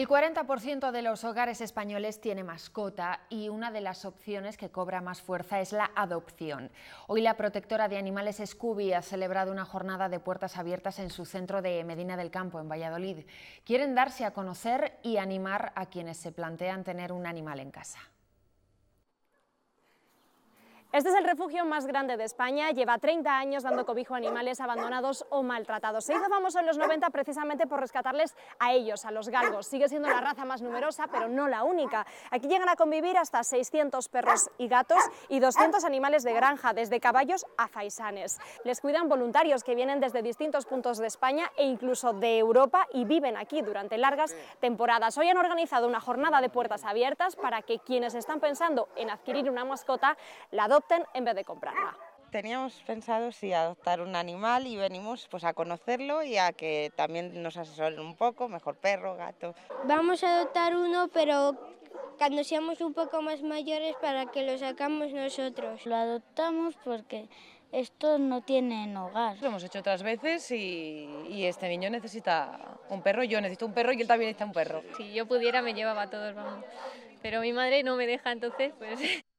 El 40% de los hogares españoles tiene mascota y una de las opciones que cobra más fuerza es la adopción. Hoy la protectora de animales Scooby ha celebrado una jornada de puertas abiertas en su centro de Medina del Campo, en Valladolid. Quieren darse a conocer y animar a quienes se plantean tener un animal en casa. Este es el refugio más grande de España, lleva 30 años dando cobijo a animales abandonados o maltratados. Se hizo famoso en los 90 precisamente por rescatarles a ellos, a los galgos. Sigue siendo la raza más numerosa, pero no la única. Aquí llegan a convivir hasta 600 perros y gatos y 200 animales de granja, desde caballos a faisanes. Les cuidan voluntarios que vienen desde distintos puntos de España e incluso de Europa y viven aquí durante largas temporadas. Hoy han organizado una jornada de puertas abiertas para que quienes están pensando en adquirir una mascota la en vez de comprarla. Teníamos pensado si adoptar un animal y venimos pues a conocerlo y a que también nos asesoren un poco, mejor perro, gato. Vamos a adoptar uno, pero cuando seamos un poco más mayores para que lo sacamos nosotros. Lo adoptamos porque estos no tienen hogar. Lo hemos hecho otras veces y, y, este niño necesita un perro, yo necesito un perro y él también necesita un perro. Si yo pudiera me llevaba a todos, vamos. Pero mi madre no me deja entonces, pues...